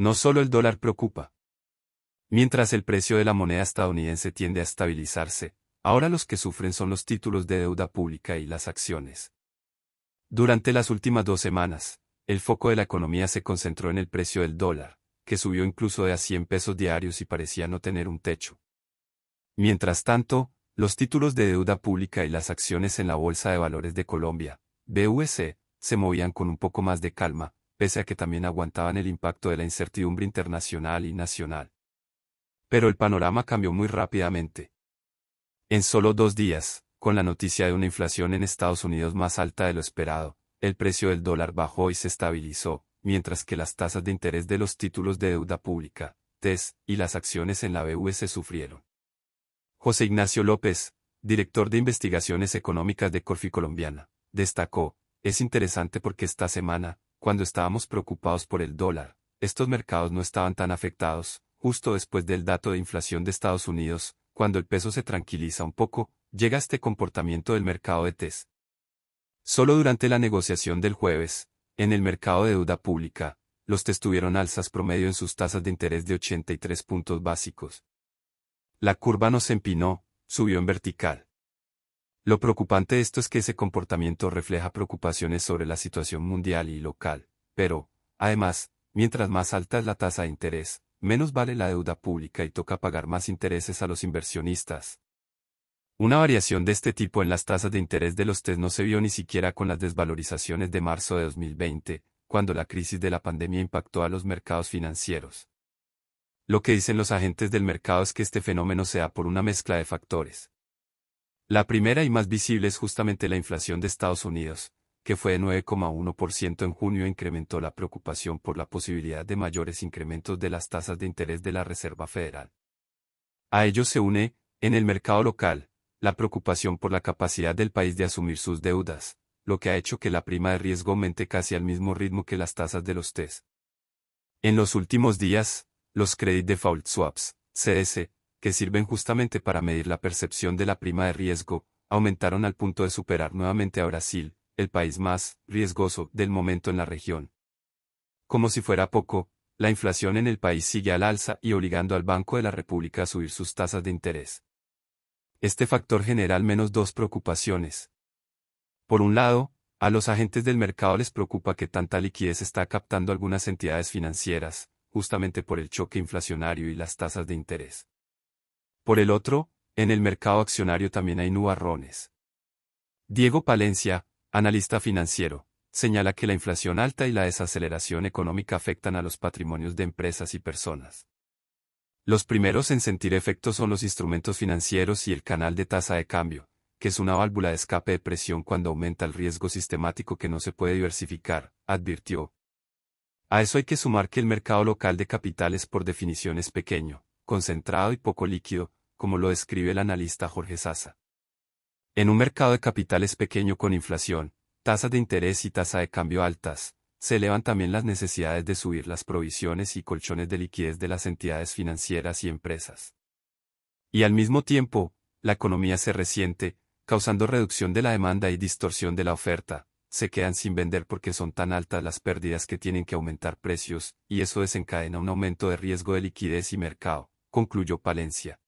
No solo el dólar preocupa. Mientras el precio de la moneda estadounidense tiende a estabilizarse, ahora los que sufren son los títulos de deuda pública y las acciones. Durante las últimas dos semanas, el foco de la economía se concentró en el precio del dólar, que subió incluso de a 100 pesos diarios y parecía no tener un techo. Mientras tanto, los títulos de deuda pública y las acciones en la Bolsa de Valores de Colombia, BVC, se movían con un poco más de calma, pese a que también aguantaban el impacto de la incertidumbre internacional y nacional. Pero el panorama cambió muy rápidamente. En solo dos días, con la noticia de una inflación en Estados Unidos más alta de lo esperado, el precio del dólar bajó y se estabilizó, mientras que las tasas de interés de los títulos de deuda pública, TES, y las acciones en la e se sufrieron. José Ignacio López, director de investigaciones económicas de Corfi Colombiana, destacó, es interesante porque esta semana, cuando estábamos preocupados por el dólar, estos mercados no estaban tan afectados, justo después del dato de inflación de Estados Unidos, cuando el peso se tranquiliza un poco, llega este comportamiento del mercado de TES. Solo durante la negociación del jueves, en el mercado de deuda pública, los TES tuvieron alzas promedio en sus tasas de interés de 83 puntos básicos. La curva no se empinó, subió en vertical. Lo preocupante de esto es que ese comportamiento refleja preocupaciones sobre la situación mundial y local, pero, además, mientras más alta es la tasa de interés, menos vale la deuda pública y toca pagar más intereses a los inversionistas. Una variación de este tipo en las tasas de interés de los test no se vio ni siquiera con las desvalorizaciones de marzo de 2020, cuando la crisis de la pandemia impactó a los mercados financieros. Lo que dicen los agentes del mercado es que este fenómeno se da por una mezcla de factores. La primera y más visible es justamente la inflación de Estados Unidos, que fue de 9,1% en junio, e incrementó la preocupación por la posibilidad de mayores incrementos de las tasas de interés de la Reserva Federal. A ello se une, en el mercado local, la preocupación por la capacidad del país de asumir sus deudas, lo que ha hecho que la prima de riesgo aumente casi al mismo ritmo que las tasas de los TES. En los últimos días, los Credit Default Swaps, CS, que sirven justamente para medir la percepción de la prima de riesgo, aumentaron al punto de superar nuevamente a Brasil, el país más riesgoso del momento en la región. Como si fuera poco, la inflación en el país sigue al alza y obligando al Banco de la República a subir sus tasas de interés. Este factor genera al menos dos preocupaciones. Por un lado, a los agentes del mercado les preocupa que tanta liquidez está captando algunas entidades financieras, justamente por el choque inflacionario y las tasas de interés. Por el otro, en el mercado accionario también hay nubarrones. Diego Palencia, analista financiero, señala que la inflación alta y la desaceleración económica afectan a los patrimonios de empresas y personas. Los primeros en sentir efectos son los instrumentos financieros y el canal de tasa de cambio, que es una válvula de escape de presión cuando aumenta el riesgo sistemático que no se puede diversificar, advirtió. A eso hay que sumar que el mercado local de capitales por definición es pequeño, concentrado y poco líquido, como lo describe el analista Jorge Sasa. En un mercado de capitales pequeño con inflación, tasas de interés y tasa de cambio altas, se elevan también las necesidades de subir las provisiones y colchones de liquidez de las entidades financieras y empresas. Y al mismo tiempo, la economía se resiente, causando reducción de la demanda y distorsión de la oferta, se quedan sin vender porque son tan altas las pérdidas que tienen que aumentar precios, y eso desencadena un aumento de riesgo de liquidez y mercado, concluyó Palencia.